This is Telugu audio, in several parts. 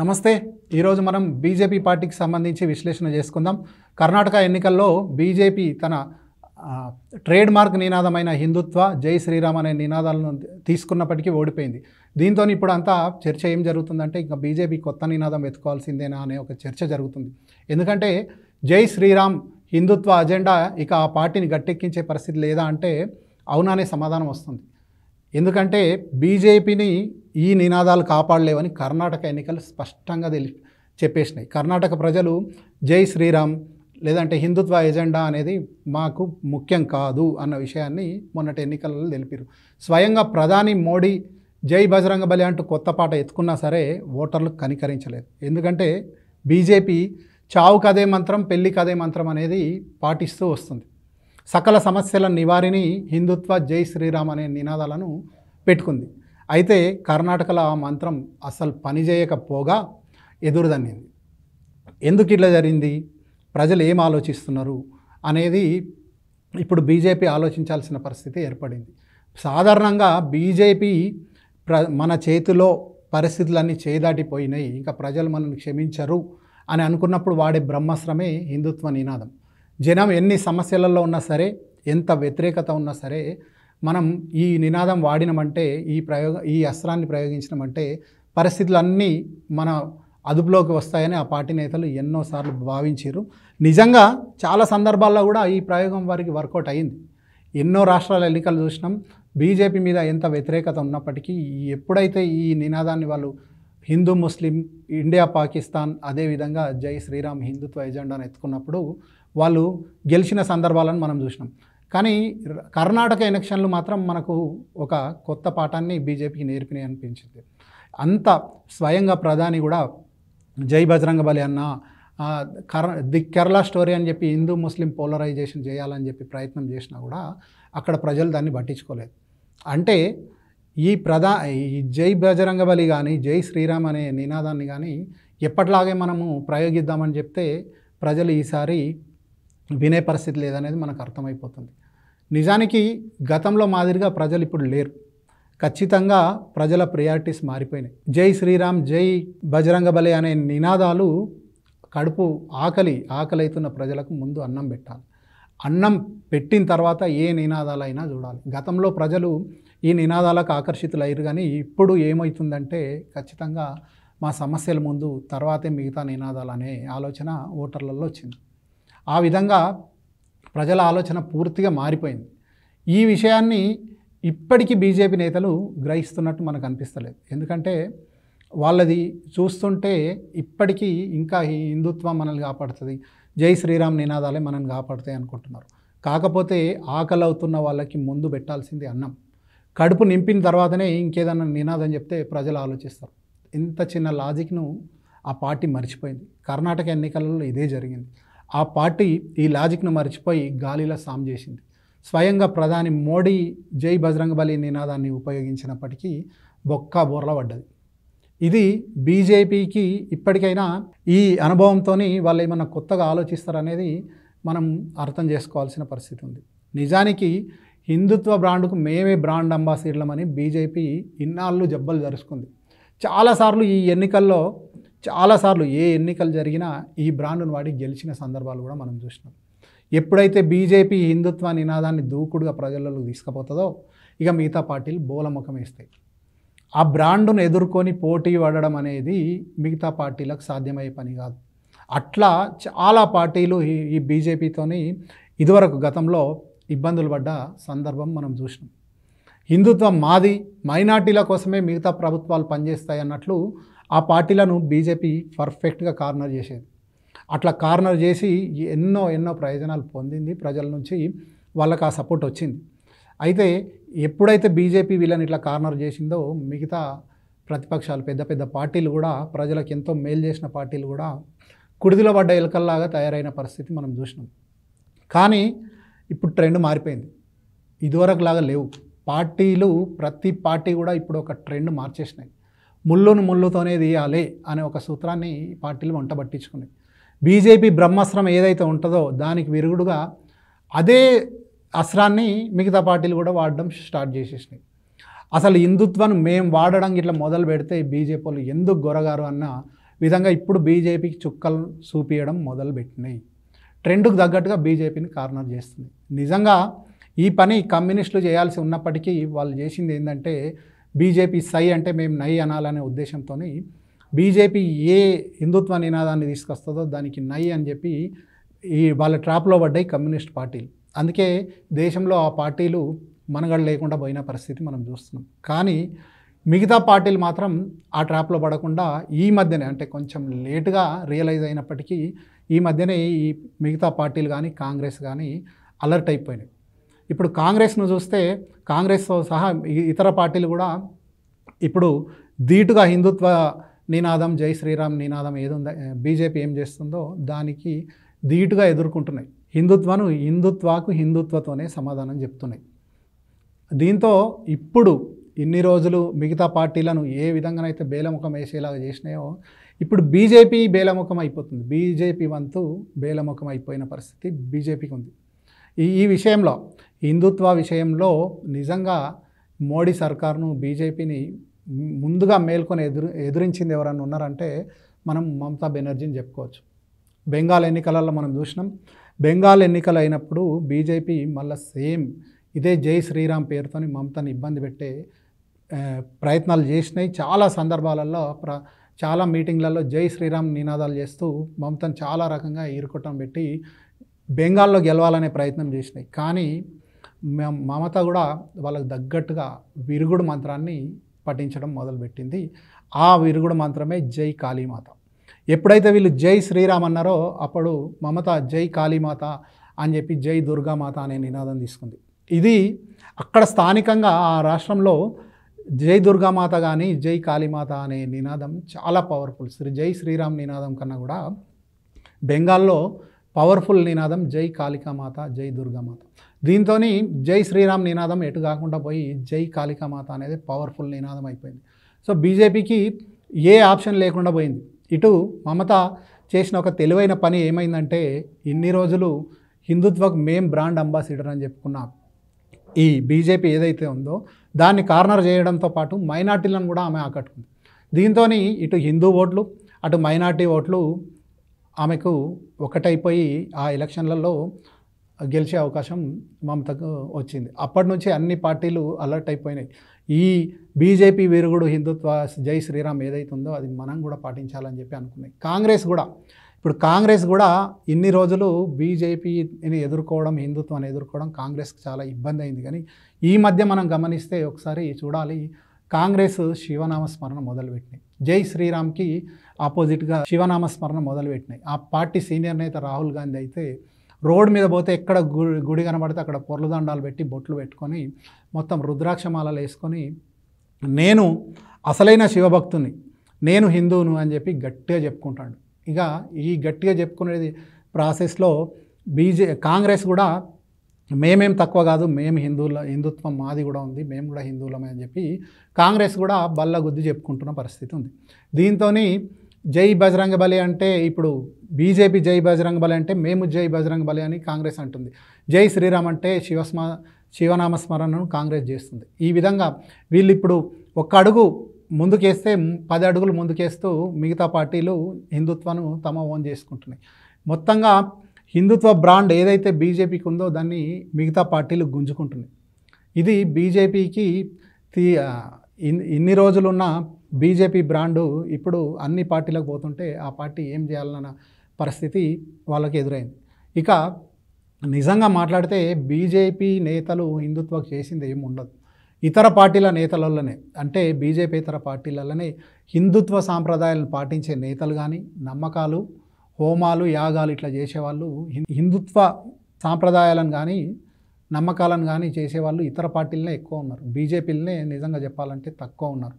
నమస్తే ఈరోజు మనం బీజేపీ పార్టీకి సంబంధించి విశ్లేషణ చేసుకుందాం కర్ణాటక ఎన్నికల్లో బీజేపీ తన ట్రేడ్ మార్క్ నినాదమైన హిందుత్వ జై శ్రీరామ్ అనే నినాదాలను తీసుకున్నప్పటికీ ఓడిపోయింది దీంతో ఇప్పుడు అంతా చర్చ ఏం జరుగుతుందంటే ఇంకా బీజేపీ కొత్త నినాదం వెతుకోవాల్సిందేనా అనే ఒక చర్చ జరుగుతుంది ఎందుకంటే జై శ్రీరామ్ హిందుత్వ అజెండా ఇక ఆ పార్టీని గట్టెక్కించే పరిస్థితి లేదా అంటే అవునానే సమాధానం వస్తుంది ఎందుకంటే బీజేపీని ఈ నినాదాలు కాపాడలేవని కర్ణాటక ఎన్నికలు స్పష్టంగా తెలి చెప్పేసినాయి కర్ణాటక ప్రజలు జై శ్రీరామ్ లేదంటే హిందుత్వ ఎజెండా అనేది మాకు ముఖ్యం కాదు అన్న విషయాన్ని మొన్నటి ఎన్నికలలో తెలిపారు స్వయంగా ప్రధాని మోడీ జై బజరంగ బలి అంటూ కొత్త పాట ఎత్తుకున్నా సరే ఓటర్లు కనికరించలేదు ఎందుకంటే బీజేపీ చావు కదే మంత్రం కదే మంత్రం అనేది పాటిస్తూ వస్తుంది సకల సమస్యల నివారిణి హిందుత్వ జై శ్రీరామ్ అనే నినాదాలను పెట్టుకుంది అయితే కర్ణాటకలో ఆ మంత్రం అస్సలు పనిచేయకపోగా ఎదురుదన్నింది ఎందుకు ఇట్లా జరిగింది ప్రజలు ఏం ఆలోచిస్తున్నారు అనేది ఇప్పుడు బీజేపీ ఆలోచించాల్సిన పరిస్థితి ఏర్పడింది సాధారణంగా బీజేపీ ప్ర మన చేతిలో పరిస్థితులన్నీ చేదాటిపోయినాయి ఇంకా ప్రజలు మనల్ని క్షమించరు అని అనుకున్నప్పుడు వాడే బ్రహ్మాస్త్రమే హిందుత్వ నినాదం జనం ఎన్ని సమస్యలలో ఉన్నా సరే ఎంత వ్యతిరేకత ఉన్నా సరే మనం ఈ నినాదం వాడినమంటే ఈ ప్రయోగ ఈ అస్త్రాన్ని ప్రయోగించినమంటే పరిస్థితులు అన్నీ మన అదుపులోకి వస్తాయని ఆ పార్టీ నేతలు ఎన్నోసార్లు భావించారు నిజంగా చాలా సందర్భాల్లో కూడా ఈ ప్రయోగం వారికి వర్కౌట్ అయింది ఎన్నో రాష్ట్రాల ఎన్నికలు చూసినాం బీజేపీ మీద ఎంత వ్యతిరేకత ఉన్నప్పటికీ ఎప్పుడైతే ఈ నినాదాన్ని వాళ్ళు హిందూ ముస్లిం ఇండియా పాకిస్తాన్ అదేవిధంగా జై శ్రీరామ్ హిందుత్వ ఎజెండాను ఎత్తుకున్నప్పుడు వాళ్ళు గెలిచిన సందర్భాలను మనం చూసినాం కానీ కర్ణాటక ఎలక్షన్లు మాత్రం మనకు ఒక కొత్త పాఠాన్ని బీజేపీకి నేర్పినాయి అనిపించింది అంత స్వయంగా ప్రధాని కూడా జై బజరంగ బలి అన్న కర్ ది కేరళ స్టోరీ అని చెప్పి హిందూ ముస్లిం పోలరైజేషన్ చేయాలని చెప్పి ప్రయత్నం చేసినా కూడా అక్కడ ప్రజలు దాన్ని పట్టించుకోలేదు అంటే ఈ ప్రధా ఈ జై బజరంగ బలి కానీ జై శ్రీరామ్ అనే నినాదాన్ని కానీ ఎప్పటిలాగే మనము ప్రయోగిద్దామని చెప్తే ప్రజలు ఈసారి వినే పరిస్థితి లేదనేది మనకు అర్థమైపోతుంది నిజానికి గతంలో మాదిరిగా ప్రజలు ఇప్పుడు లేరు ఖచ్చితంగా ప్రజల ప్రియారిటీస్ మారిపోయినాయి జై శ్రీరామ్ జై బజరంగ బలి అనే నినాదాలు కడుపు ఆకలి అవుతున్న ప్రజలకు ముందు అన్నం పెట్టాలి అన్నం పెట్టిన తర్వాత ఏ నినాదాలైనా చూడాలి గతంలో ప్రజలు ఈ నినాదాలకు ఆకర్షితులు అయ్యారు కానీ ఇప్పుడు ఏమవుతుందంటే ఖచ్చితంగా మా సమస్యల ముందు తర్వాతే మిగతా నినాదాలు అనే ఆలోచన ఓటర్లలో వచ్చింది ఆ విధంగా ప్రజల ఆలోచన పూర్తిగా మారిపోయింది ఈ విషయాన్ని ఇప్పటికీ బీజేపీ నేతలు గ్రహిస్తున్నట్టు మనకు అనిపిస్తలేదు ఎందుకంటే వాళ్ళది చూస్తుంటే ఇప్పటికీ ఇంకా హిందుత్వం మనల్ని కాపాడుతుంది జై శ్రీరామ్ నినాదాలే మనల్ని కాపాడుతాయి అనుకుంటున్నారు కాకపోతే ఆకలి అవుతున్న వాళ్ళకి ముందు పెట్టాల్సింది అన్నం కడుపు నింపిన తర్వాతనే ఇంకేదన్నా నినాదం చెప్తే ప్రజలు ఆలోచిస్తారు ఇంత చిన్న లాజిక్ను ఆ పార్టీ మర్చిపోయింది కర్ణాటక ఎన్నికలలో ఇదే జరిగింది ఆ పార్టీ ఈ లాజిక్ను మర్చిపోయి గాలిలో సామ్ చేసింది స్వయంగా ప్రధాని మోడీ జై బజరంగబలి నినాదాన్ని ఉపయోగించినప్పటికీ బొక్క బోర్ల పడ్డది ఇది బీజేపీకి ఇప్పటికైనా ఈ అనుభవంతో వాళ్ళు ఏమన్నా కొత్తగా ఆలోచిస్తారనేది మనం అర్థం చేసుకోవాల్సిన పరిస్థితి ఉంది నిజానికి హిందుత్వ బ్రాండ్కు మేమే బ్రాండ్ అంబాసిడర్లమని బీజేపీ ఇన్నాళ్ళు జబ్బలు జరుచుకుంది చాలాసార్లు ఈ ఎన్నికల్లో చాలాసార్లు ఏ ఎన్నికలు జరిగినా ఈ బ్రాండును వాడి గెలిచిన సందర్భాలు కూడా మనం చూసినాం ఎప్పుడైతే బీజేపీ హిందుత్వ నినాదాన్ని దూకుడుగా ప్రజలలో తీసుకుపోతుందో ఇక మిగతా పార్టీలు బోలముఖం వేస్తాయి ఆ బ్రాండ్ను ఎదుర్కొని పోటీ పడడం అనేది మిగతా పార్టీలకు సాధ్యమయ్యే పని కాదు అట్లా చాలా పార్టీలు ఈ బీజేపీతోని ఇదివరకు గతంలో ఇబ్బందులు పడ్డ సందర్భం మనం చూసినాం హిందుత్వం మాది మైనార్టీల కోసమే మిగతా ప్రభుత్వాలు పనిచేస్తాయి అన్నట్లు ఆ పార్టీలను బీజేపీ పర్ఫెక్ట్గా కార్నర్ చేసేది అట్లా కార్నర్ చేసి ఎన్నో ఎన్నో ప్రయోజనాలు పొందింది ప్రజల నుంచి వాళ్ళకి ఆ సపోర్ట్ వచ్చింది అయితే ఎప్పుడైతే బీజేపీ వీళ్ళని ఇట్లా కార్నర్ చేసిందో మిగతా ప్రతిపక్షాలు పెద్ద పెద్ద పార్టీలు కూడా ప్రజలకు ఎంతో మేలు చేసిన పార్టీలు కూడా కుడిదిలో పడ్డ ఎలకల్లాగా తయారైన పరిస్థితి మనం చూసినాం కానీ ఇప్పుడు ట్రెండ్ మారిపోయింది ఇదివరకులాగా లేవు పార్టీలు ప్రతి పార్టీ కూడా ఇప్పుడు ఒక ట్రెండ్ మార్చేసినాయి ముళ్ళును ముళ్ళుతోనే తీయాలి అనే ఒక సూత్రాన్ని పార్టీలు వంట పట్టించుకున్నాయి బీజేపీ బ్రహ్మాస్త్రం ఏదైతే ఉంటుందో దానికి విరుగుడుగా అదే అస్త్రాన్ని మిగతా పార్టీలు కూడా వాడడం స్టార్ట్ చేసేసినాయి అసలు హిందుత్వాన్ని మేము వాడడం ఇట్లా మొదలు పెడితే బీజేపీ వాళ్ళు ఎందుకు గొరగారు అన్న విధంగా ఇప్పుడు బీజేపీకి చుక్కలు చూపించడం మొదలుపెట్టినాయి ట్రెండ్కు తగ్గట్టుగా బీజేపీని కార్నర్ చేస్తుంది నిజంగా ఈ పని కమ్యూనిస్టులు చేయాల్సి ఉన్నప్పటికీ వాళ్ళు చేసింది ఏంటంటే బీజేపీ సై అంటే మేము నై అనాలనే ఉద్దేశంతో బీజేపీ ఏ హిందుత్వ నినాదాన్ని తీసుకొస్తుందో దానికి నై అని చెప్పి ఈ వాళ్ళ ట్రాప్లో పడ్డాయి కమ్యూనిస్ట్ పార్టీలు అందుకే దేశంలో ఆ పార్టీలు మనగడ లేకుండా పోయిన పరిస్థితి మనం చూస్తున్నాం కానీ మిగతా పార్టీలు మాత్రం ఆ ట్రాప్లో పడకుండా ఈ మధ్యనే అంటే కొంచెం లేటుగా రియలైజ్ అయినప్పటికీ ఈ మధ్యనే ఈ మిగతా పార్టీలు కానీ కాంగ్రెస్ కానీ అలర్ట్ అయిపోయినాయి ఇప్పుడు కాంగ్రెస్ను చూస్తే కాంగ్రెస్తో సహా ఇతర పార్టీలు కూడా ఇప్పుడు ధీటుగా హిందుత్వ నినాదం జై శ్రీరామ్ నినాదం ఉందా బీజేపీ ఏం చేస్తుందో దానికి ధీటుగా ఎదుర్కొంటున్నాయి హిందుత్వను హిందుత్వకు హిందుత్వతోనే సమాధానం చెప్తున్నాయి దీంతో ఇప్పుడు ఇన్ని రోజులు మిగతా పార్టీలను ఏ విధంగానైతే బేలముఖం వేసేలాగా చేసినాయో ఇప్పుడు బీజేపీ బేలముఖం అయిపోతుంది బీజేపీ వంతు బేలముఖం అయిపోయిన పరిస్థితి బీజేపీకి ఉంది ఈ ఈ విషయంలో హిందుత్వ విషయంలో నిజంగా మోడీ సర్కార్ను బీజేపీని ముందుగా మేల్కొని ఎదురు ఎదురించింది ఎవరన్నా ఉన్నారంటే మనం మమతా బెనర్జీని చెప్పుకోవచ్చు బెంగాల్ ఎన్నికలలో మనం చూసినాం బెంగాల్ ఎన్నికలు అయినప్పుడు బీజేపీ మళ్ళీ సేమ్ ఇదే జై శ్రీరామ్ పేరుతోని మమతని ఇబ్బంది పెట్టే ప్రయత్నాలు చేసినాయి చాలా సందర్భాలలో ప్ర చాలా మీటింగ్లలో జై శ్రీరామ్ నినాదాలు చేస్తూ మమతను చాలా రకంగా ఈరుకోవటం పెట్టి బెంగాల్లో గెలవాలనే ప్రయత్నం చేసినాయి కానీ మమత కూడా వాళ్ళకు తగ్గట్టుగా విరుగుడు మంత్రాన్ని పఠించడం మొదలుపెట్టింది ఆ విరుగుడు మంత్రమే జై కాళీమాత ఎప్పుడైతే వీళ్ళు జై శ్రీరామ్ అన్నారో అప్పుడు మమత జై కాళీమాత అని చెప్పి జై దుర్గామాత అనే నినాదం తీసుకుంది ఇది అక్కడ స్థానికంగా ఆ రాష్ట్రంలో జై దుర్గామాత కానీ జై కాళీమాత అనే నినాదం చాలా పవర్ఫుల్ శ్రీ జై శ్రీరామ్ నినాదం కన్నా కూడా బెంగాల్లో పవర్ఫుల్ నినాదం జై కాళికామాత జై దుర్గామాత దీంతో జై శ్రీరామ్ నినాదం ఎటు కాకుండా పోయి జై కాళికామాత అనేది పవర్ఫుల్ నినాదం అయిపోయింది సో బీజేపీకి ఏ ఆప్షన్ లేకుండా పోయింది ఇటు మమత చేసిన ఒక తెలివైన పని ఏమైందంటే ఇన్ని రోజులు హిందుత్వకు మేం బ్రాండ్ అంబాసిడర్ అని చెప్పుకున్న ఈ బీజేపీ ఏదైతే ఉందో దాన్ని కార్నర్ చేయడంతో పాటు మైనార్టీలను కూడా ఆమె ఆకట్టుకుంది దీంతో ఇటు హిందూ ఓట్లు అటు మైనార్టీ ఓట్లు ఆమెకు ఒకటైపోయి ఆ ఎలక్షన్లలో గెలిచే అవకాశం మమతకు వచ్చింది అప్పటి నుంచి అన్ని పార్టీలు అలర్ట్ అయిపోయినాయి ఈ బీజేపీ వేరుగుడు హిందుత్వ జై శ్రీరామ్ ఏదైతుందో అది మనం కూడా పాటించాలని చెప్పి అనుకున్నాయి కాంగ్రెస్ కూడా ఇప్పుడు కాంగ్రెస్ కూడా ఇన్ని రోజులు బీజేపీని ఎదుర్కోవడం హిందుత్వాన్ని ఎదుర్కోవడం కాంగ్రెస్కి చాలా ఇబ్బంది అయింది కానీ ఈ మధ్య మనం గమనిస్తే ఒకసారి చూడాలి కాంగ్రెస్ శివనామ స్మరణ మొదలుపెట్టింది జై శ్రీరామ్కి ఆపోజిట్గా శివనామ స్మరణ మొదలుపెట్టినాయి ఆ పార్టీ సీనియర్ నేత రాహుల్ గాంధీ అయితే రోడ్ మీద పోతే ఎక్కడ గుడి కనబడితే అక్కడ పొర్లదండాలు పెట్టి బొట్లు పెట్టుకొని మొత్తం రుద్రాక్షమాలలు వేసుకొని నేను అసలైన శివభక్తుని నేను హిందువును అని చెప్పి గట్టిగా చెప్పుకుంటాడు ఇక ఈ గట్టిగా చెప్పుకునేది ప్రాసెస్లో బీజే కాంగ్రెస్ కూడా మేమేం తక్కువ కాదు మేము హిందువుల హిందుత్వం మాది కూడా ఉంది మేము కూడా హిందువులమే అని చెప్పి కాంగ్రెస్ కూడా బల్ల గుద్ది చెప్పుకుంటున్న పరిస్థితి ఉంది దీంతో జై బజరంగ బలి అంటే ఇప్పుడు బీజేపీ జై బజరంగ బలి అంటే మేము జై బజరంగ బలి అని కాంగ్రెస్ అంటుంది జై శ్రీరామ్ అంటే శివస్మ శివనామ స్మరణను కాంగ్రెస్ చేస్తుంది ఈ విధంగా వీళ్ళు ఇప్పుడు ఒక్క అడుగు ముందుకేస్తే పది అడుగులు ముందుకేస్తూ మిగతా పార్టీలు హిందుత్వను తమ ఓన్ చేసుకుంటున్నాయి మొత్తంగా హిందుత్వ బ్రాండ్ ఏదైతే బీజేపీకి ఉందో దాన్ని మిగతా పార్టీలు గుంజుకుంటున్నాయి ఇది బీజేపీకి ఇన్ని రోజులున్న బీజేపీ బ్రాండు ఇప్పుడు అన్ని పార్టీలకు పోతుంటే ఆ పార్టీ ఏం చేయాలన్న పరిస్థితి వాళ్ళకి ఎదురైంది ఇక నిజంగా మాట్లాడితే బీజేపీ నేతలు హిందుత్వం చేసింది ఏమి ఉండదు ఇతర పార్టీల నేతలలోనే అంటే బీజేపీ ఇతర పార్టీలలోనే హిందుత్వ సాంప్రదాయాలను పాటించే నేతలు కానీ నమ్మకాలు హోమాలు యాగాలు ఇట్లా చేసేవాళ్ళు హిందుత్వ సాంప్రదాయాలను కానీ నమ్మకాలను కానీ చేసేవాళ్ళు ఇతర పార్టీలనే ఎక్కువ ఉన్నారు బీజేపీలనే నిజంగా చెప్పాలంటే తక్కువ ఉన్నారు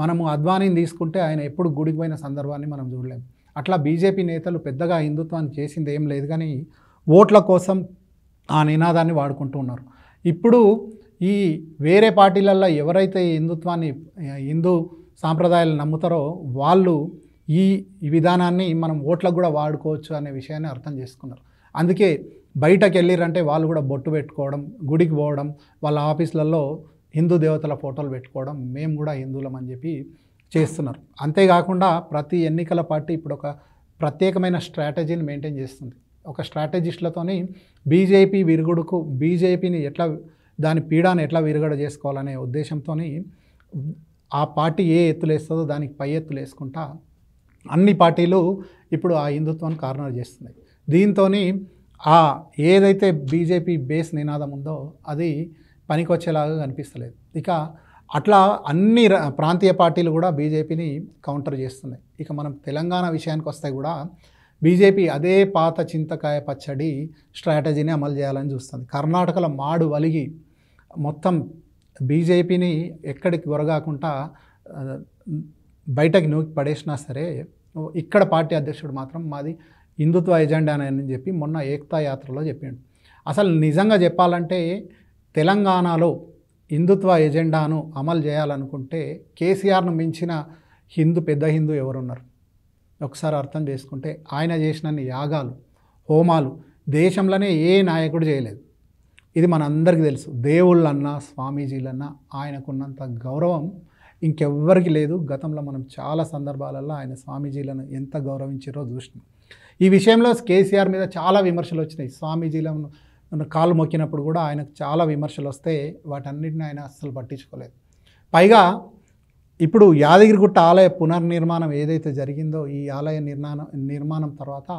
మనము అద్వానీని తీసుకుంటే ఆయన ఎప్పుడు గుడికి పోయిన సందర్భాన్ని మనం చూడలేం అట్లా బీజేపీ నేతలు పెద్దగా హిందుత్వాన్ని చేసింది ఏం లేదు కానీ ఓట్ల కోసం ఆ నినాదాన్ని వాడుకుంటూ ఉన్నారు ఇప్పుడు ఈ వేరే పార్టీలల్లో ఎవరైతే హిందుత్వాన్ని హిందూ సాంప్రదాయాలు నమ్ముతారో వాళ్ళు ఈ విధానాన్ని మనం ఓట్లకు కూడా వాడుకోవచ్చు అనే విషయాన్ని అర్థం చేసుకున్నారు అందుకే బయటకు వెళ్ళిరంటే వాళ్ళు కూడా బొట్టు పెట్టుకోవడం గుడికి పోవడం వాళ్ళ ఆఫీసులలో హిందూ దేవతల ఫోటోలు పెట్టుకోవడం మేము కూడా హిందువులం అని చెప్పి చేస్తున్నారు అంతేకాకుండా ప్రతి ఎన్నికల పార్టీ ఇప్పుడు ఒక ప్రత్యేకమైన స్ట్రాటజీని మెయింటైన్ చేస్తుంది ఒక స్ట్రాటజిస్టులతోని బీజేపీ విరుగుడుకు బీజేపీని ఎట్లా దాని పీడాను ఎట్లా విరుగుడ చేసుకోవాలనే ఉద్దేశంతో ఆ పార్టీ ఏ ఎత్తులేస్తుందో దానికి పై ఎత్తులు వేసుకుంటా అన్ని పార్టీలు ఇప్పుడు ఆ హిందుత్వాన్ని కార్నర్ చేస్తున్నాయి దీంతో ఆ ఏదైతే బీజేపీ బేస్ నినాదం ఉందో అది పనికి వచ్చేలాగా కనిపిస్తలేదు ఇక అట్లా అన్ని ప్రాంతీయ పార్టీలు కూడా బీజేపీని కౌంటర్ చేస్తున్నాయి ఇక మనం తెలంగాణ విషయానికి వస్తే కూడా బీజేపీ అదే పాత చింతకాయ పచ్చడి స్ట్రాటజీని అమలు చేయాలని చూస్తుంది కర్ణాటకలో మాడు వలిగి మొత్తం బీజేపీని ఎక్కడికి గురగాకుండా బయటకు నూకి పడేసినా సరే ఇక్కడ పార్టీ అధ్యక్షుడు మాత్రం మాది హిందుత్వ ఎజెండా అని చెప్పి మొన్న ఏక్తా యాత్రలో చెప్పిండు అసలు నిజంగా చెప్పాలంటే తెలంగాణలో హిందుత్వ ఎజెండాను అమలు చేయాలనుకుంటే కేసీఆర్ను మించిన హిందూ పెద్ద హిందూ ఎవరున్నారు ఒకసారి అర్థం చేసుకుంటే ఆయన చేసినన్ని యాగాలు హోమాలు దేశంలోనే ఏ నాయకుడు చేయలేదు ఇది మనందరికీ తెలుసు దేవుళ్ళన్నా స్వామీజీలన్నా ఆయనకున్నంత గౌరవం ఇంకెవ్వరికి లేదు గతంలో మనం చాలా సందర్భాలలో ఆయన స్వామీజీలను ఎంత గౌరవించారో చూసినాం ఈ విషయంలో కేసీఆర్ మీద చాలా విమర్శలు వచ్చినాయి స్వామీజీలను కాలు మొక్కినప్పుడు కూడా ఆయనకు చాలా విమర్శలు వస్తే వాటన్నిటిని ఆయన అస్సలు పట్టించుకోలేదు పైగా ఇప్పుడు యాదగిరిగుట్ట ఆలయ పునర్నిర్మాణం ఏదైతే జరిగిందో ఈ ఆలయ నిర్మాణం నిర్మాణం తర్వాత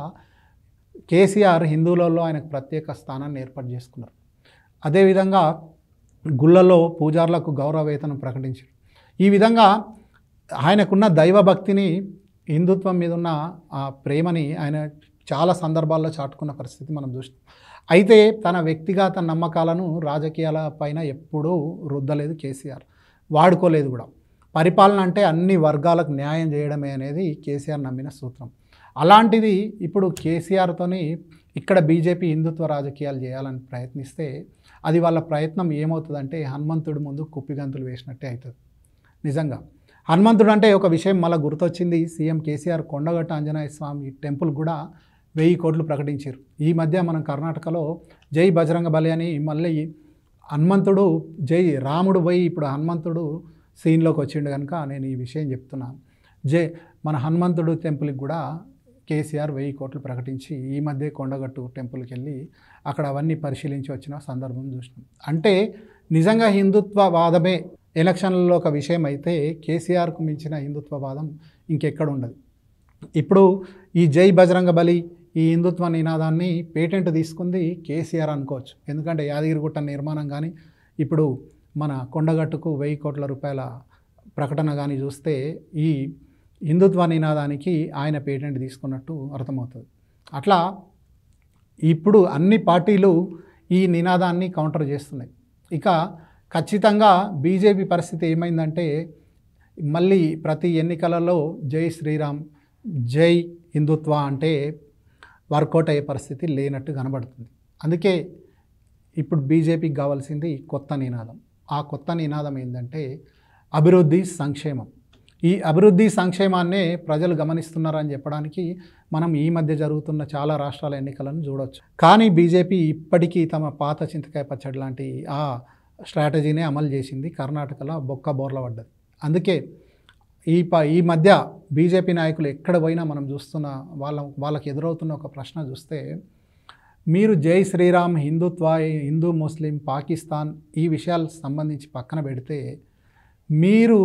కేసీఆర్ హిందువులలో ఆయనకు ప్రత్యేక స్థానాన్ని ఏర్పాటు చేసుకున్నారు అదేవిధంగా గుళ్ళలో పూజార్లకు గౌరవ వేతనం ప్రకటించారు ఈ విధంగా ఆయనకున్న దైవభక్తిని హిందుత్వం మీద ఉన్న ఆ ప్రేమని ఆయన చాలా సందర్భాల్లో చాటుకున్న పరిస్థితి మనం చూస్తాం అయితే తన వ్యక్తిగత నమ్మకాలను రాజకీయాల పైన ఎప్పుడూ రుద్దలేదు కేసీఆర్ వాడుకోలేదు కూడా పరిపాలన అంటే అన్ని వర్గాలకు న్యాయం చేయడమే అనేది కేసీఆర్ నమ్మిన సూత్రం అలాంటిది ఇప్పుడు కేసీఆర్తోని ఇక్కడ బీజేపీ హిందుత్వ రాజకీయాలు చేయాలని ప్రయత్నిస్తే అది వాళ్ళ ప్రయత్నం ఏమవుతుందంటే హనుమంతుడి ముందు కుప్పిగంతులు వేసినట్టే అవుతుంది నిజంగా హనుమంతుడు అంటే ఒక విషయం మళ్ళీ గుర్తొచ్చింది సీఎం కేసీఆర్ కొండగట్ట ఆంజనేయ స్వామి టెంపుల్ కూడా వెయ్యి కోట్లు ప్రకటించారు ఈ మధ్య మనం కర్ణాటకలో జై బజరంగ బలి అని మళ్ళీ హనుమంతుడు జై రాముడు పోయి ఇప్పుడు హనుమంతుడు సీన్లోకి వచ్చిండు కనుక నేను ఈ విషయం చెప్తున్నాను జై మన హనుమంతుడు టెంపుల్కి కూడా కేసీఆర్ వెయ్యి కోట్లు ప్రకటించి ఈ మధ్య కొండగట్టు టెంపుల్కి వెళ్ళి అక్కడ అవన్నీ పరిశీలించి వచ్చిన సందర్భం చూసినాం అంటే నిజంగా హిందుత్వవాదమే ఎలక్షన్లలో ఒక విషయం అయితే కేసీఆర్కు మించిన హిందుత్వవాదం ఇంకెక్కడ ఉండదు ఇప్పుడు ఈ జై బజరంగ బలి ఈ హిందుత్వ నినాదాన్ని పేటెంట్ తీసుకుంది కేసీఆర్ అనుకోవచ్చు ఎందుకంటే యాదగిరిగుట్ట నిర్మాణం కానీ ఇప్పుడు మన కొండగట్టుకు వెయ్యి కోట్ల రూపాయల ప్రకటన కానీ చూస్తే ఈ హిందుత్వ నినాదానికి ఆయన పేటెంట్ తీసుకున్నట్టు అర్థమవుతుంది అట్లా ఇప్పుడు అన్ని పార్టీలు ఈ నినాదాన్ని కౌంటర్ చేస్తున్నాయి ఇక ఖచ్చితంగా బీజేపీ పరిస్థితి ఏమైందంటే మళ్ళీ ప్రతి ఎన్నికలలో జై శ్రీరామ్ జై హిందుత్వ అంటే వర్కౌట్ అయ్యే పరిస్థితి లేనట్టు కనబడుతుంది అందుకే ఇప్పుడు బీజేపీకి కావాల్సింది కొత్త నినాదం ఆ కొత్త నినాదం ఏంటంటే అభివృద్ధి సంక్షేమం ఈ అభివృద్ధి సంక్షేమాన్నే ప్రజలు గమనిస్తున్నారని చెప్పడానికి మనం ఈ మధ్య జరుగుతున్న చాలా రాష్ట్రాల ఎన్నికలను చూడవచ్చు కానీ బీజేపీ ఇప్పటికీ తమ పాత చింతకాయ పచ్చడి లాంటి ఆ స్ట్రాటజీనే అమలు చేసింది కర్ణాటకలో బొక్క బోర్ల పడ్డది అందుకే ఈ ప ఈ మధ్య బీజేపీ నాయకులు ఎక్కడ పోయినా మనం చూస్తున్న వాళ్ళ వాళ్ళకి ఎదురవుతున్న ఒక ప్రశ్న చూస్తే మీరు జై శ్రీరామ్ హిందుత్వ హిందూ ముస్లిం పాకిస్తాన్ ఈ విషయాలకు సంబంధించి పక్కన పెడితే మీరు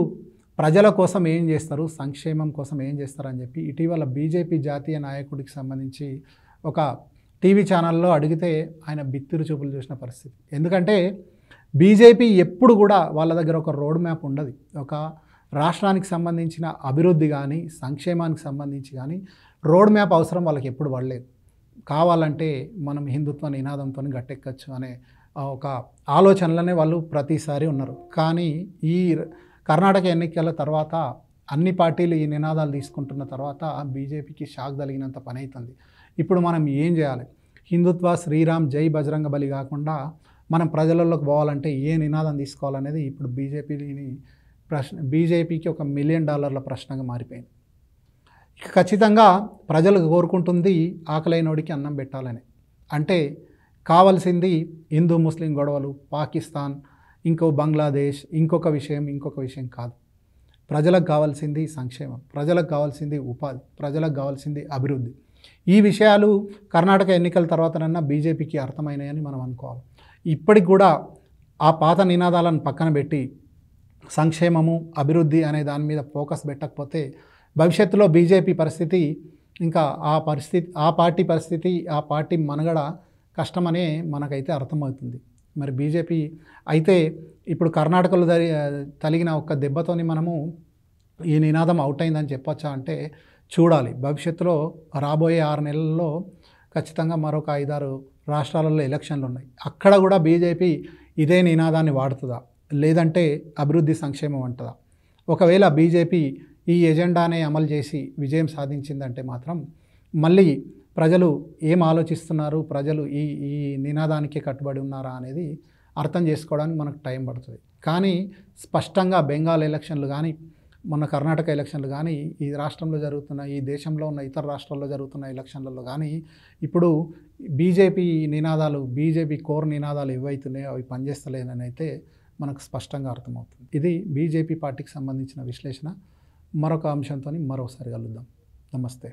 ప్రజల కోసం ఏం చేస్తారు సంక్షేమం కోసం ఏం చేస్తారు అని చెప్పి ఇటీవల బీజేపీ జాతీయ నాయకుడికి సంబంధించి ఒక టీవీ ఛానల్లో అడిగితే ఆయన బిత్తిరు చూపులు చూసిన పరిస్థితి ఎందుకంటే బీజేపీ ఎప్పుడు కూడా వాళ్ళ దగ్గర ఒక రోడ్ మ్యాప్ ఉండదు ఒక రాష్ట్రానికి సంబంధించిన అభివృద్ధి కానీ సంక్షేమానికి సంబంధించి కానీ రోడ్ మ్యాప్ అవసరం వాళ్ళకి ఎప్పుడు పడలేదు కావాలంటే మనం హిందుత్వ నినాదంతో గట్టెక్కచ్చు అనే ఒక ఆలోచనలనే వాళ్ళు ప్రతిసారి ఉన్నారు కానీ ఈ కర్ణాటక ఎన్నికల తర్వాత అన్ని పార్టీలు ఈ నినాదాలు తీసుకుంటున్న తర్వాత బీజేపీకి షాక్ తగిలినంత పని అవుతుంది ఇప్పుడు మనం ఏం చేయాలి హిందుత్వ శ్రీరామ్ జై బజరంగ బలి కాకుండా మనం ప్రజలలోకి పోవాలంటే ఏ నినాదం తీసుకోవాలనేది ఇప్పుడు బీజేపీని ప్రశ్న బీజేపీకి ఒక మిలియన్ డాలర్ల ప్రశ్నగా మారిపోయింది ఇక ఖచ్చితంగా ప్రజలు కోరుకుంటుంది ఆకలైనోడికి అన్నం పెట్టాలని అంటే కావాల్సింది హిందూ ముస్లిం గొడవలు పాకిస్తాన్ ఇంకో బంగ్లాదేశ్ ఇంకొక విషయం ఇంకొక విషయం కాదు ప్రజలకు కావాల్సింది సంక్షేమం ప్రజలకు కావాల్సింది ఉపాధి ప్రజలకు కావాల్సింది అభివృద్ధి ఈ విషయాలు కర్ణాటక ఎన్నికల తర్వాతనన్నా బీజేపీకి అర్థమైనాయని మనం అనుకోవాలి ఇప్పటికి కూడా ఆ పాత నినాదాలను పక్కన పెట్టి సంక్షేమము అభివృద్ధి అనే దాని మీద ఫోకస్ పెట్టకపోతే భవిష్యత్తులో బీజేపీ పరిస్థితి ఇంకా ఆ పరిస్థితి ఆ పార్టీ పరిస్థితి ఆ పార్టీ మనగడ కష్టమనే మనకైతే అర్థమవుతుంది మరి బీజేపీ అయితే ఇప్పుడు కర్ణాటకలో తలిగిన ఒక్క దెబ్బతోని మనము ఈ నినాదం అవుట్ అయిందని చెప్పొచ్చా అంటే చూడాలి భవిష్యత్తులో రాబోయే ఆరు నెలల్లో ఖచ్చితంగా మరొక ఐదారు రాష్ట్రాలలో ఎలక్షన్లు ఉన్నాయి అక్కడ కూడా బీజేపీ ఇదే నినాదాన్ని వాడుతుందా లేదంటే అభివృద్ధి సంక్షేమం అంటదా ఒకవేళ బీజేపీ ఈ ఎజెండానే అమలు చేసి విజయం సాధించిందంటే మాత్రం మళ్ళీ ప్రజలు ఏం ఆలోచిస్తున్నారు ప్రజలు ఈ ఈ నినాదానికి కట్టుబడి ఉన్నారా అనేది అర్థం చేసుకోవడానికి మనకు టైం పడుతుంది కానీ స్పష్టంగా బెంగాల్ ఎలక్షన్లు కానీ మన కర్ణాటక ఎలక్షన్లు కానీ ఈ రాష్ట్రంలో జరుగుతున్న ఈ దేశంలో ఉన్న ఇతర రాష్ట్రాల్లో జరుగుతున్న ఎలక్షన్లలో కానీ ఇప్పుడు బీజేపీ నినాదాలు బీజేపీ కోర్ నినాదాలు ఏవైతున్నాయో అవి పనిచేస్తలేదని అయితే మనకు స్పష్టంగా అర్థమవుతుంది ఇది బీజేపీ పార్టీకి సంబంధించిన విశ్లేషణ మరొక అంశంతో మరోసారి కలుద్దాం నమస్తే